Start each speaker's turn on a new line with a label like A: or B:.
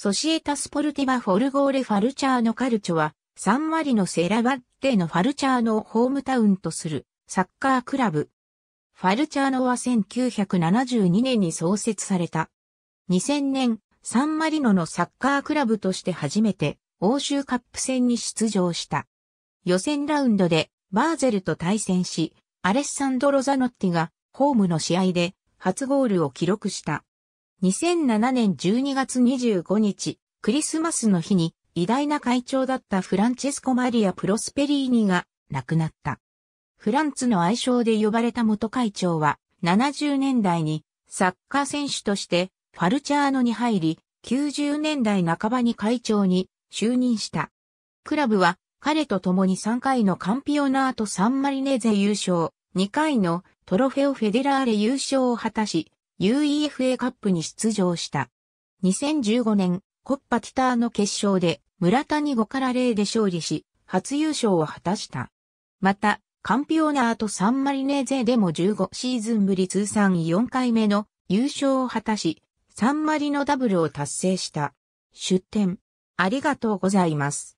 A: ソシエタスポルティバフォルゴーレファルチャーノカルチョは、サンマリノセラバッテのファルチャーノをホームタウンとするサッカークラブ。ファルチャーノは1972年に創設された。2000年、サンマリノのサッカークラブとして初めて欧州カップ戦に出場した。予選ラウンドでバーゼルと対戦し、アレッサンドロ・ザノッティがホームの試合で初ゴールを記録した。2007年12月25日、クリスマスの日に偉大な会長だったフランチェスコ・マリア・プロスペリーニが亡くなった。フランツの愛称で呼ばれた元会長は70年代にサッカー選手としてファルチャーノに入り90年代半ばに会長に就任した。クラブは彼と共に3回のカンピオナート・サンマリネゼ優勝、2回のトロフェオ・フェデラーレ優勝を果たし、UEFA カップに出場した。2015年、コッパティターの決勝で村田に5から0で勝利し、初優勝を果たした。また、カンピオナーとサンマリネーゼでも15シーズンぶり通算4回目の優勝を果たし、サンマリのダブルを達成した。出展。ありがとうございます。